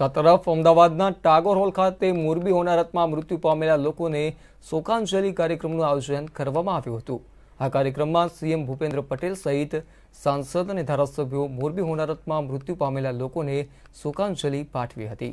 તો તરફ અમદાવાદના ટાગોર હોલ ખાતે મોરબી હોનારતમાં મૃત્યુ પામેલા લોકોને શોકાંજલિ કાર્યક્રમનું આયોજન કરવામાં આવ્યું હતું આ કાર્યક્રમમાં સીએમ ભૂપેન્દ્ર પટેલ સહિત સાંસદ અને ધારાસભ્યો મોરબી હોનારતમાં મૃત્યુ પામેલા લોકોને શોકાંજલિ પાઠવી હતી